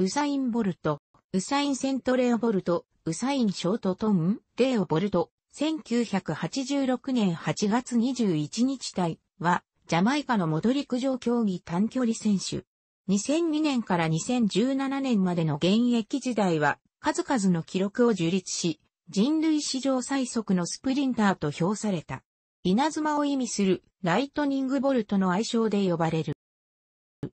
ウサイン・ボルト、ウサイン・セント・レオボルト、ウサイン・ショート・トン・レオボルト、1986年8月21日体は、ジャマイカの戻り陸上競技短距離選手。2002年から2017年までの現役時代は、数々の記録を樹立し、人類史上最速のスプリンターと評された。稲妻を意味するライトニングボルトの愛称で呼ばれる。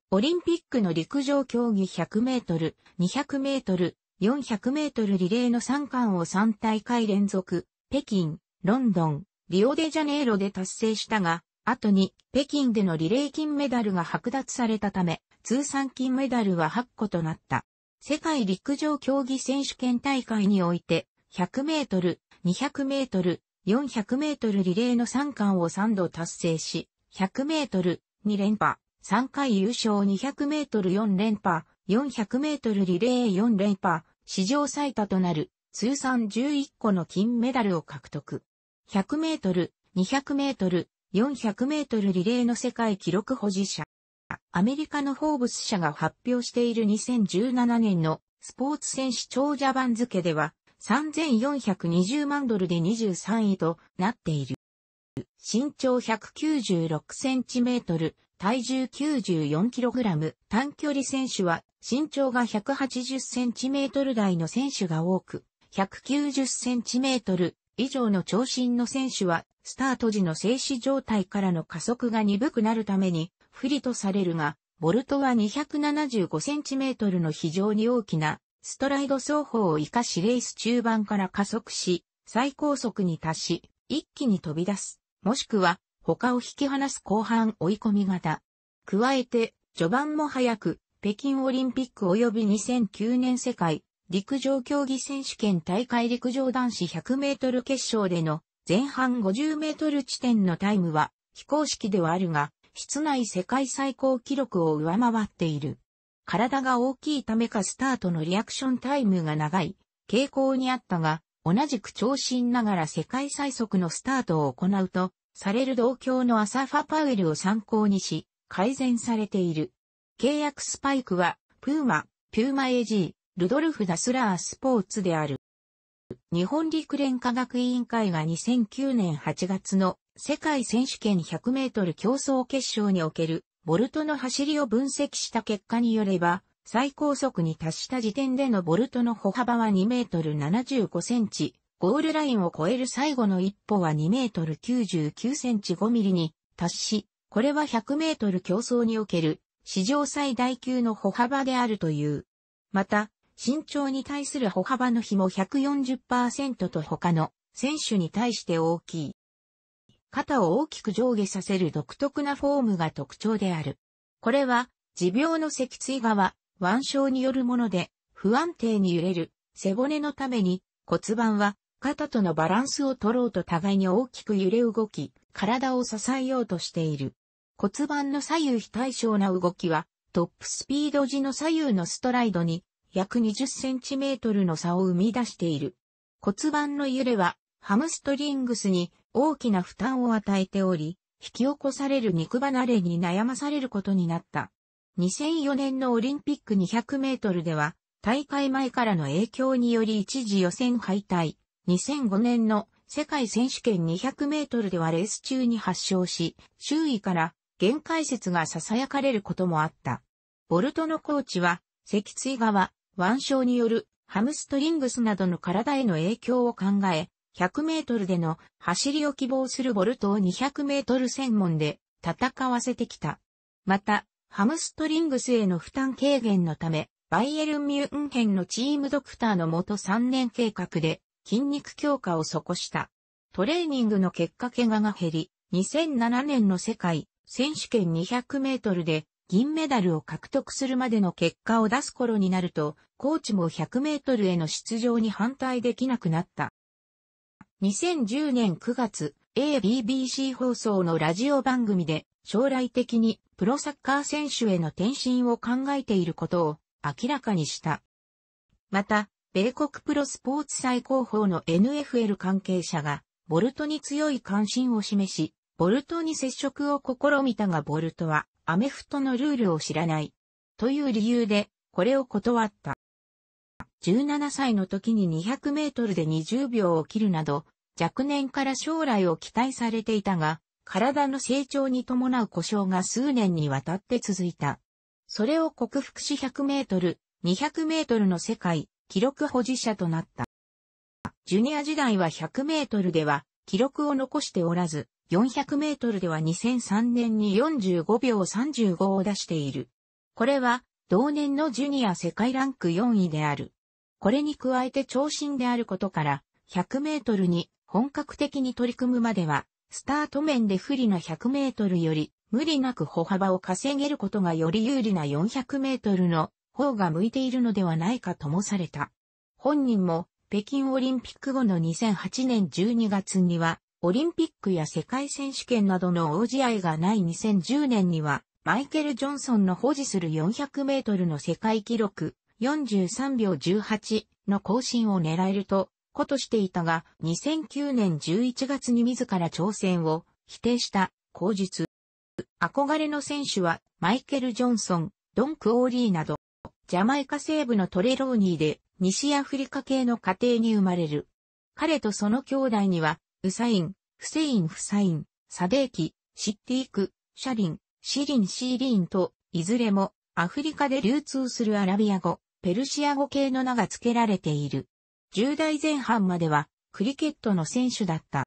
オリンピックの陸上競技100メートル、200メートル、400メートルリレーの3冠を3大会連続、北京、ロンドン、リオデジャネイロで達成したが、後に北京でのリレー金メダルが剥奪されたため、通算金メダルは8個となった。世界陸上競技選手権大会において、100メートル、200メートル、400メートルリレーの3冠を3度達成し、100メートル、2連覇。3回優勝200メートル4連覇、400メートルリレー4連覇、史上最多となる通算11個の金メダルを獲得。100メートル、200メートル、400メートルリレーの世界記録保持者。アメリカのフォーブス社が発表している2017年のスポーツ選手長者番付では3420万ドルで23位となっている。身長196センチメートル、体重 94kg、短距離選手は身長が 180cm 台の選手が多く、190cm 以上の長身の選手は、スタート時の静止状態からの加速が鈍くなるために不利とされるが、ボルトは 275cm の非常に大きなストライド走法を活かしレース中盤から加速し、最高速に達し、一気に飛び出す。もしくは他を引き離す後半追い込み型。加えて、序盤も早く、北京オリンピック及び2009年世界陸上競技選手権大会陸上男子100メートル決勝での前半50メートル地点のタイムは非公式ではあるが、室内世界最高記録を上回っている。体が大きいためかスタートのリアクションタイムが長い傾向にあったが、同じく長身ながら世界最速のスタートを行うと、される同郷のアサファ・パウエルを参考にし、改善されている。契約スパイクは、プーマ、ピューマ AG、ルドルフ・ダスラースポーツである。日本陸連科学委員会が2009年8月の世界選手権100メートル競争決勝におけるボルトの走りを分析した結果によれば、最高速に達した時点でのボルトの歩幅は2メートル75センチ、ゴールラインを超える最後の一歩は2メートル99センチ5ミリに達し、これは100メートル競争における史上最大級の歩幅であるという。また、身長に対する歩幅の比も140%と他の選手に対して大きい。肩を大きく上下させる独特なフォームが特徴である。これは、持病の脊椎側、腕章によるもので、不安定に揺れる背骨のために骨盤は肩とのバランスを取ろうと互いに大きく揺れ動き、体を支えようとしている。骨盤の左右非対称な動きは、トップスピード時の左右のストライドに約2 0センチメートルの差を生み出している。骨盤の揺れはハムストリングスに大きな負担を与えており、引き起こされる肉離れに悩まされることになった。2004年のオリンピック200メートルでは、大会前からの影響により一時予選敗退。2005年の世界選手権200メートルではレース中に発症し、周囲から限界説が囁かれることもあった。ボルトのコーチは、脊椎側、腕症によるハムストリングスなどの体への影響を考え、100メートルでの走りを希望するボルトを200メートル専門で戦わせてきた。また、ハムストリングスへの負担軽減のため、バイエルンミュンヘンのチームドクターの元3年計画で、筋肉強化を底した。トレーニングの結果怪我が減り、2007年の世界選手権200メートルで銀メダルを獲得するまでの結果を出す頃になると、コーチも100メートルへの出場に反対できなくなった。2010年9月、ABBC 放送のラジオ番組で将来的にプロサッカー選手への転身を考えていることを明らかにした。また、米国プロスポーツ最高峰の NFL 関係者が、ボルトに強い関心を示し、ボルトに接触を試みたがボルトはアメフトのルールを知らない。という理由で、これを断った。17歳の時に200メートルで20秒を切るなど、若年から将来を期待されていたが、体の成長に伴う故障が数年にわたって続いた。それを克服し100メートル、200メートルの世界記録保持者となった。ジュニア時代は100メートルでは記録を残しておらず、400メートルでは2003年に45秒35を出している。これは同年のジュニア世界ランク4位である。これに加えて長身であることから、100メートルに本格的に取り組むまでは、スタート面で不利な100メートルより、無理なく歩幅を稼げることがより有利な400メートルの方が向いているのではないかともされた。本人も北京オリンピック後の2008年12月には、オリンピックや世界選手権などの応じ合いがない2010年には、マイケル・ジョンソンの保持する400メートルの世界記録43秒18の更新を狙えると、ことしていたが、2009年11月に自ら挑戦を否定した口述。憧れの選手はマイケル・ジョンソン、ドン・クオーリーなど、ジャマイカ西部のトレローニーで、西アフリカ系の家庭に生まれる。彼とその兄弟には、ウサイン、フセイン・フサイン、サデーキ、シッティーク、シャリン、シリン・シーリーンと、いずれも、アフリカで流通するアラビア語、ペルシア語系の名が付けられている。10代前半までは、クリケットの選手だった。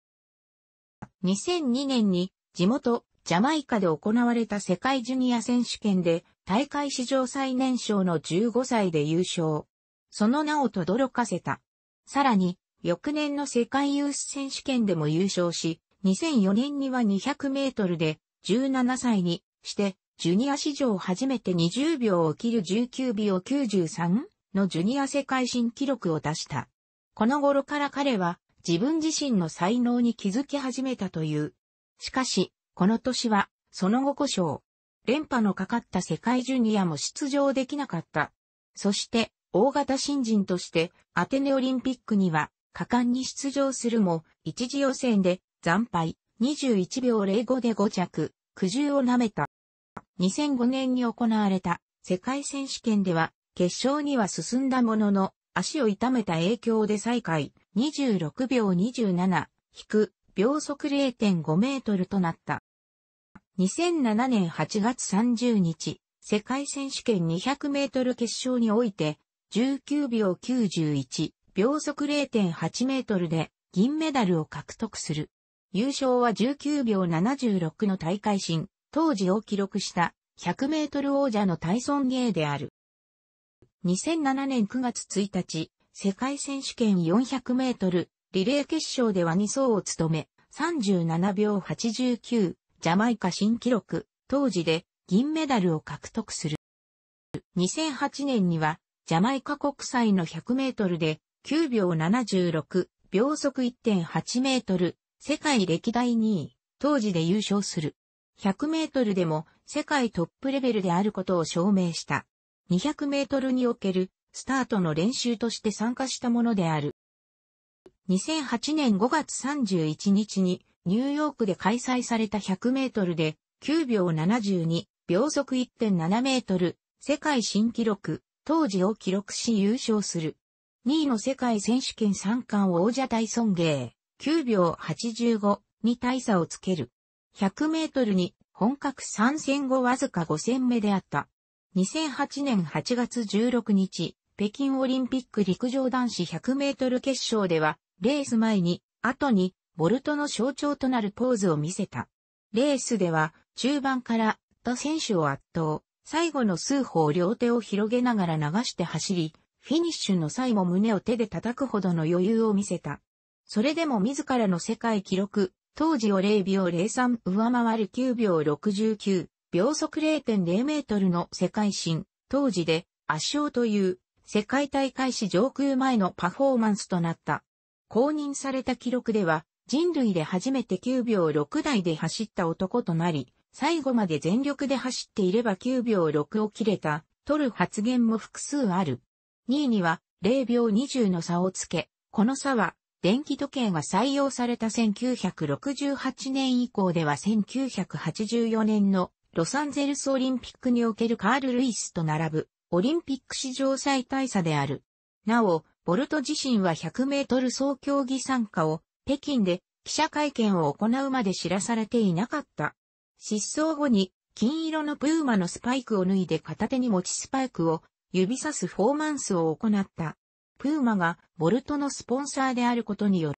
2002年に、地元、ジャマイカで行われた世界ジュニア選手権で、大会史上最年少の15歳で優勝。その名を轟かせた。さらに、翌年の世界ユース選手権でも優勝し、2004年には200メートルで17歳にして、ジュニア史上初めて20秒を切る19秒93のジュニア世界新記録を出した。この頃から彼は自分自身の才能に気づき始めたという。しかし、この年は、その後故障、連覇のかかった世界ジュニアも出場できなかった。そして、大型新人として、アテネオリンピックには、果敢に出場するも、一次予選で、惨敗、21秒05で5着、苦渋を舐めた。2005年に行われた、世界選手権では、決勝には進んだものの、足を痛めた影響で最下位、26秒27、引く、秒速0.5メートルとなった。2007年8月30日、世界選手権200メートル決勝において、19秒91、秒速0.8メートルで銀メダルを獲得する。優勝は19秒76の大会新、当時を記録した100メートル王者のタイソン・ゲである。2007年9月1日、世界選手権400メートルリレー決勝では2走を務め、37秒89、ジャマイカ新記録、当時で銀メダルを獲得する。2008年には、ジャマイカ国際の100メートルで9秒76、秒速1.8メートル、世界歴代2位、当時で優勝する。100メートルでも世界トップレベルであることを証明した。200メートルにおけるスタートの練習として参加したものである。2008年5月31日にニューヨークで開催された100メートルで9秒72、秒速1.7メートル、世界新記録、当時を記録し優勝する。2位の世界選手権3冠王者大尊芸、9秒85に大差をつける。100メートルに本格参戦後わずか5戦目であった。2008年8月16日、北京オリンピック陸上男子100メートル決勝では、レース前に、後に、ボルトの象徴となるポーズを見せた。レースでは、中盤から、と選手を圧倒、最後の数歩を両手を広げながら流して走り、フィニッシュの際も胸を手で叩くほどの余裕を見せた。それでも自らの世界記録、当時を0秒03上回る9秒69、秒速0.0メートルの世界新、当時で圧勝という世界大会史上空前のパフォーマンスとなった。公認された記録では人類で初めて9秒6台で走った男となり、最後まで全力で走っていれば9秒6を切れた、取る発言も複数ある。2位には0秒20の差をつけ、この差は電気時計が採用された1968年以降では1984年のロサンゼルスオリンピックにおけるカール・ルイスと並ぶオリンピック史上最大差である。なお、ボルト自身は100メートル総競技参加を北京で記者会見を行うまで知らされていなかった。失踪後に金色のプーマのスパイクを脱いで片手に持ちスパイクを指さすフォーマンスを行った。プーマがボルトのスポンサーであることによ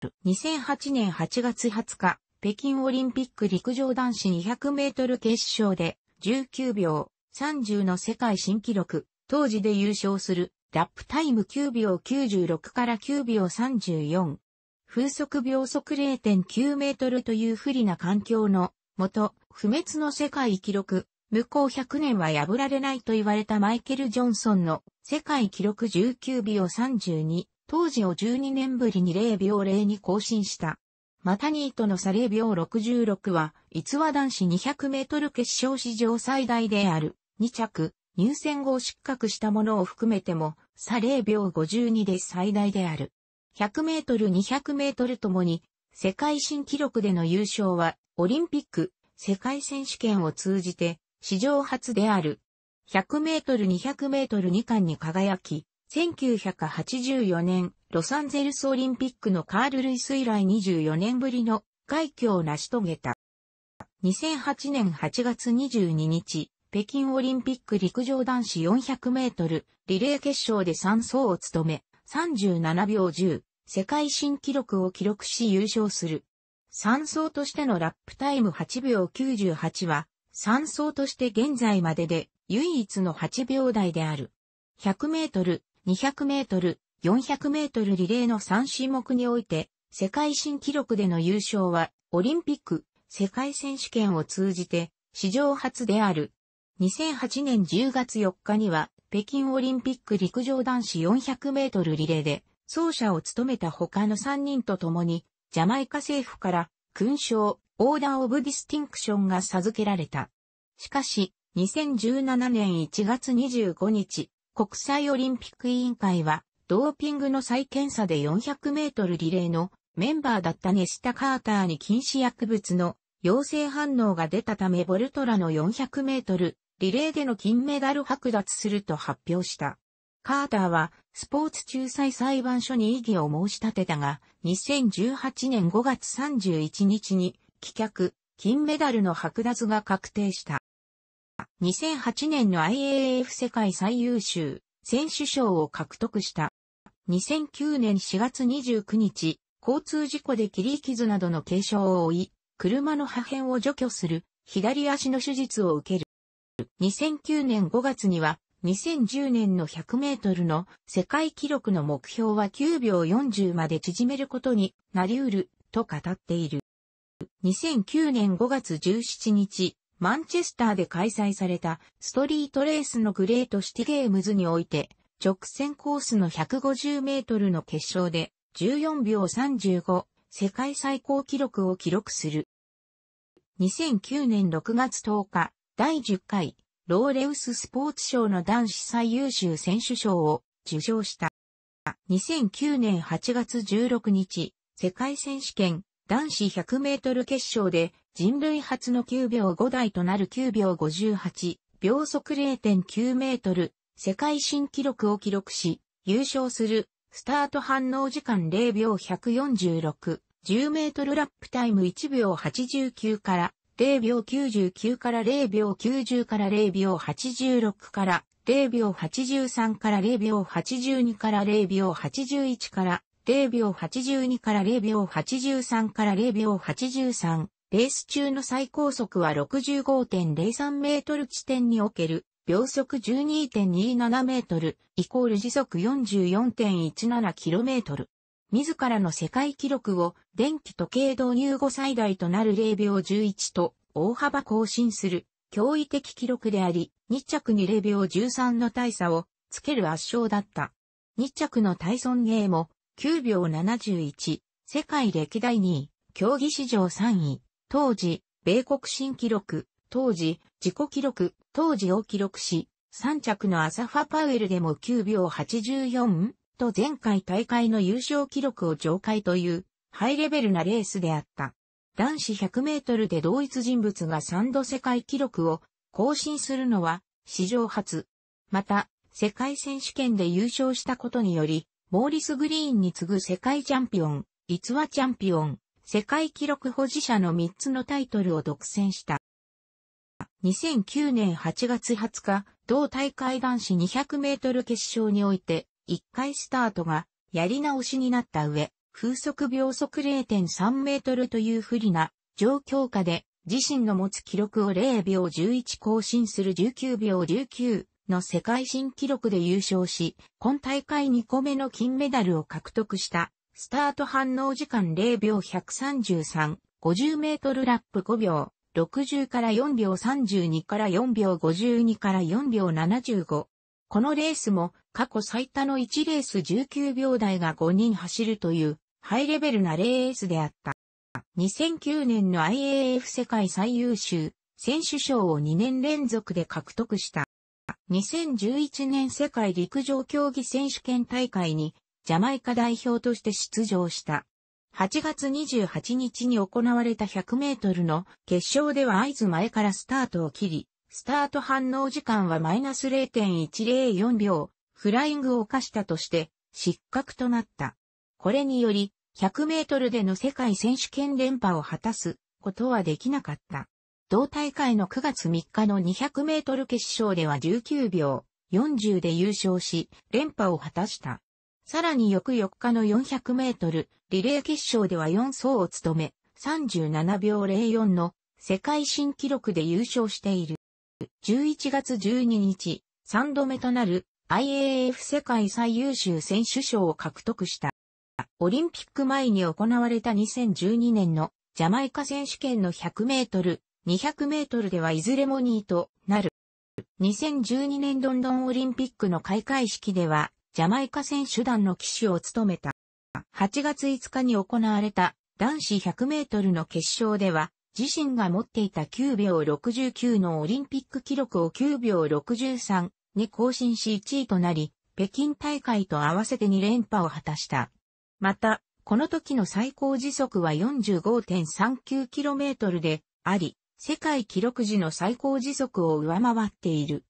る。2008年8月20日、北京オリンピック陸上男子200メートル決勝で19秒30の世界新記録、当時で優勝するラップタイム9秒96から9秒34、風速秒速0.9メートルという不利な環境のもと、不滅の世界記録、向こう100年は破られないと言われたマイケル・ジョンソンの世界記録19秒32、当時を12年ぶりに0秒0に更新した。マタニーとの差0秒66は、逸話男子200メートル決勝史上最大である、2着、入選後失格したものを含めても、差0秒52で最大である。100メートル、200メートルともに、世界新記録での優勝は、オリンピック、世界選手権を通じて、史上初である。100メートル、200メートル2冠に輝き、1984年、ロサンゼルスオリンピックのカール・ルイス以来24年ぶりの快挙を成し遂げた。2008年8月22日、北京オリンピック陸上男子400メートルリレー決勝で3走を務め、37秒10、世界新記録を記録し優勝する。3走としてのラップタイム8秒98は、3走として現在までで唯一の8秒台である。100メートル、200メートル、400メートルリレーの3種目において、世界新記録での優勝は、オリンピック、世界選手権を通じて、史上初である。2008年10月4日には、北京オリンピック陸上男子400メートルリレーで、走者を務めた他の3人と共に、ジャマイカ政府から勲章、オーダーオブディスティンクションが授けられた。しかし、2017年1月25日、国際オリンピック委員会は、ドーピングの再検査で400メートルリレーのメンバーだったネスタ・カーターに禁止薬物の陽性反応が出たためボルトラの400メートルリレーでの金メダル剥奪すると発表した。カーターはスポーツ仲裁裁判所に異議を申し立てたが、2018年5月31日に棄却、金メダルの剥奪が確定した。2008年の IAAF 世界最優秀選手賞を獲得した。2009年4月29日、交通事故で切り傷などの軽傷を負い、車の破片を除去する左足の手術を受ける。2009年5月には、2010年の100メートルの世界記録の目標は9秒40まで縮めることになり得ると語っている。2009年5月17日、マンチェスターで開催されたストリートレースのグレートシティゲームズにおいて、直線コースの150メートルの決勝で14秒35世界最高記録を記録する。2009年6月10日、第10回、ローレウススポーツ賞の男子最優秀選手賞を受賞した。2009年8月16日、世界選手権男子100メートル決勝で人類初の9秒5台となる9秒58、秒速0.9メートル、世界新記録を記録し、優勝する、スタート反応時間0秒146、10メートルラップタイム1秒89から0秒99から0秒90から0秒86から0秒83から0秒82から0秒81から0秒82から0秒83から0秒83。レース中の最高速は65.03メートル地点における秒速12.27メートルイコール時速4 4 1 7トル。自らの世界記録を電気時計導入後最大となる0秒11と大幅更新する驚異的記録であり、2着に0秒13の大差をつける圧勝だった。2着のタイソン・ゲーも9秒71、世界歴代2位、競技史上3位、当時、米国新記録、当時、自己記録、当時を記録し、3着のアサファ・パウエルでも9秒84と前回大会の優勝記録を上回というハイレベルなレースであった。男子100メートルで同一人物が3度世界記録を更新するのは史上初。また、世界選手権で優勝したことにより、モーリス・グリーンに次ぐ世界チャンピオン、逸話チャンピオン、世界記録保持者の3つのタイトルを独占した。2009年8月20日、同大会男子200メートル決勝において、1回スタートがやり直しになった上、風速秒速0.3メートルという不利な状況下で自身の持つ記録を0秒11更新する19秒19の世界新記録で優勝し、今大会2個目の金メダルを獲得したスタート反応時間0秒133、50メートルラップ5秒、60から4秒32から4秒52から4秒75、このレースも過去最多の1レース19秒台が5人走るというハイレベルなレースであった。2009年の IAF 世界最優秀選手賞を2年連続で獲得した。2011年世界陸上競技選手権大会にジャマイカ代表として出場した。8月28日に行われた100メートルの決勝では合図前からスタートを切り、スタート反応時間はマイナス0.104秒、フライングを犯したとして、失格となった。これにより、100メートルでの世界選手権連覇を果たすことはできなかった。同大会の9月3日の200メートル決勝では19秒40で優勝し、連覇を果たした。さらに翌4日の400メートルリレー決勝では4走を務め、37秒04の世界新記録で優勝している。11月12日、3度目となる IAF 世界最優秀選手賞を獲得した。オリンピック前に行われた2012年のジャマイカ選手権の100メートル、200メートルではいずれも2位となる。2012年ロンドンオリンピックの開会式では、ジャマイカ選手団の騎手を務めた。8月5日に行われた男子100メートルの決勝では、自身が持っていた9秒69のオリンピック記録を9秒63に更新し1位となり、北京大会と合わせて2連覇を果たした。また、この時の最高時速は 45.39km であり、世界記録時の最高時速を上回っている。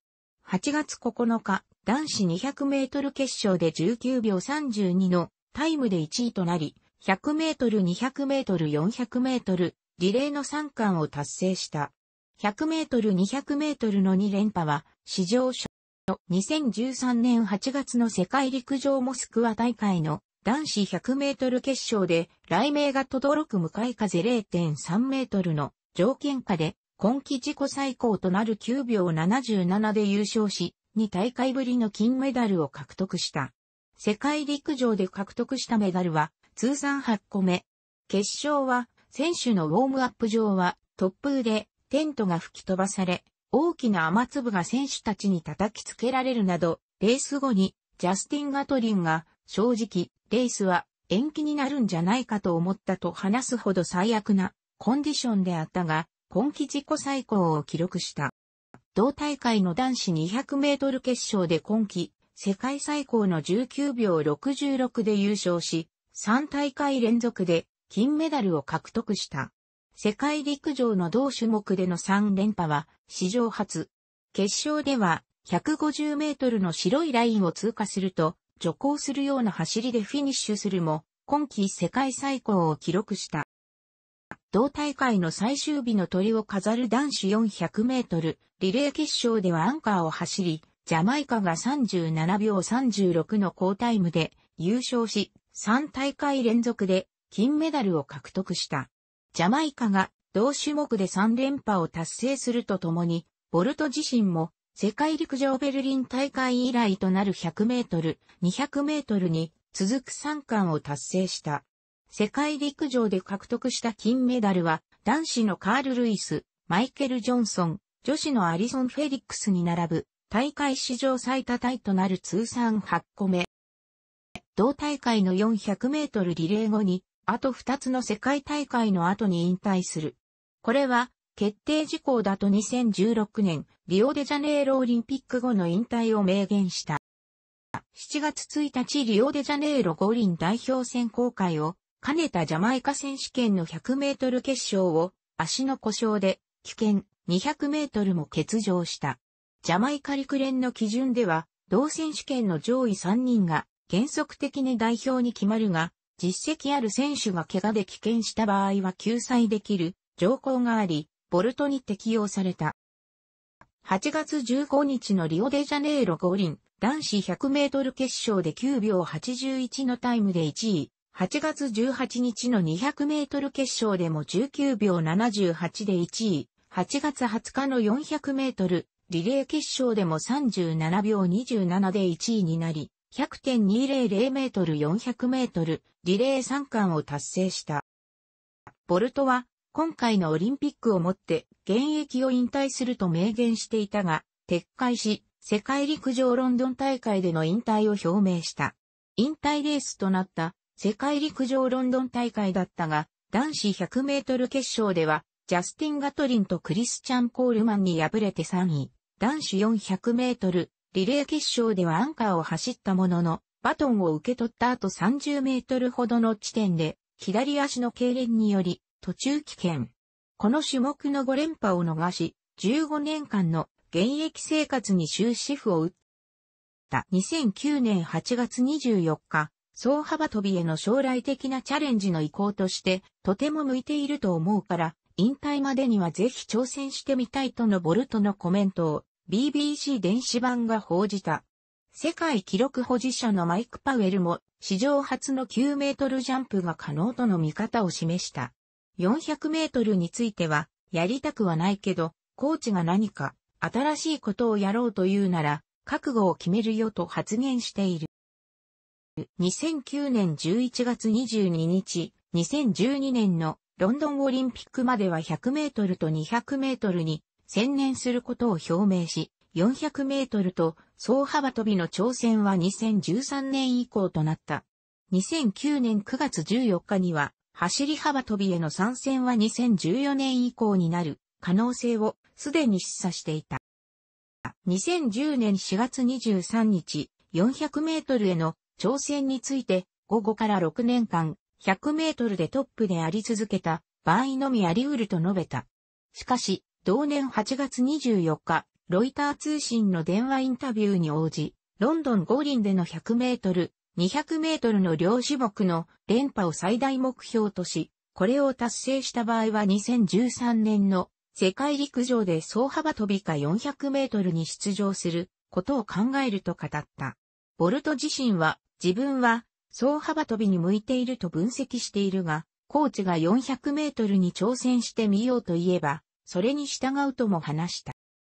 8月9日、男子200メートル決勝で19秒32のタイムで1位となり、100メートル、200メートル、400メートル、リレーの3冠を達成した。100メートル200メートルの2連覇は史上初の2013年8月の世界陸上モスクワ大会の男子100メートル決勝で雷鳴が轟く向かい風0.3メートルの条件下で今季自己最高となる9秒77で優勝し、2大会ぶりの金メダルを獲得した。世界陸上で獲得したメダルは通算8個目。決勝は選手のウォームアップ場は突風でテントが吹き飛ばされ、大きな雨粒が選手たちに叩きつけられるなど、レース後にジャスティン・ガトリンが正直、レースは延期になるんじゃないかと思ったと話すほど最悪なコンディションであったが、今季自己最高を記録した。同大会の男子200メートル決勝で今季世界最高の19秒66で優勝し、3大会連続で金メダルを獲得した。世界陸上の同種目での3連覇は史上初。決勝では150メートルの白いラインを通過すると、徐行するような走りでフィニッシュするも、今季世界最高を記録した。同大会の最終日の鳥を飾る男子400メートル、リレー決勝ではアンカーを走り、ジャマイカが37秒36の好タイムで優勝し、3大会連続で金メダルを獲得した。ジャマイカが同種目で3連覇を達成するとともに、ボルト自身も世界陸上ベルリン大会以来となる100メートル、200メートルに続く3冠を達成した。世界陸上で獲得した金メダルは男子のカール・ルイス、マイケル・ジョンソン、女子のアリソン・フェリックスに並ぶ大会史上最多タイとなる通算8個目。同大会の400メートルリレー後にあと2つの世界大会の後に引退する。これは、決定事項だと2016年、リオデジャネイロオリンピック後の引退を明言した。7月1日リオデジャネイロ五輪代表選考会を兼ねたジャマイカ選手権の100メートル決勝を足の故障で危険200メートルも欠場した。ジャマイカ陸連の基準では同選手権の上位3人が原則的に代表に決まるが実績ある選手が怪我で棄権した場合は救済できる条項があり、ボルトに適用された。8月15日のリオデジャネイロ五輪男子100メートル決勝で9秒81のタイムで1位。8月18日の200メートル決勝でも19秒78で1位。8月20日の400メートルリレー決勝でも37秒27で1位になり、100.200メートル400メートルリレー三冠を達成した。ボルトは、今回のオリンピックをもって現役を引退すると明言していたが、撤回し、世界陸上ロンドン大会での引退を表明した。引退レースとなった世界陸上ロンドン大会だったが、男子100メートル決勝では、ジャスティン・ガトリンとクリスチャン・コールマンに敗れて3位、男子400メートル、リレー決勝ではアンカーを走ったものの、バトンを受け取った後30メートルほどの地点で、左足の痙攣により、途中棄権。この種目の5連覇を逃し、15年間の現役生活に終止符を打った。2009年8月24日、総幅跳びへの将来的なチャレンジの意向として、とても向いていると思うから、引退までにはぜひ挑戦してみたいとのボルトのコメントを BBC 電子版が報じた。世界記録保持者のマイク・パウエルも史上初の9メートルジャンプが可能との見方を示した。400メートルについては、やりたくはないけど、コーチが何か新しいことをやろうというなら、覚悟を決めるよと発言している。2009年11月22日、2012年のロンドンオリンピックまでは100メートルと200メートルに専念することを表明し、400メートルと総幅跳びの挑戦は2013年以降となった。2009年9月14日には、走り幅跳びへの参戦は2014年以降になる可能性をすでに示唆していた。2010年4月23日、400メートルへの挑戦について、午後から6年間、100メートルでトップであり続けた場合のみあり得ると述べた。しかし、同年8月24日、ロイター通信の電話インタビューに応じ、ロンドン五輪での100メートル、200メートルの両種目の連覇を最大目標とし、これを達成した場合は2013年の世界陸上で総幅飛びか400メートルに出場することを考えると語った。ボルト自身は自分は総幅飛びに向いていると分析しているが、コーチが400メートルに挑戦してみようと言えば、それに従うとも話した。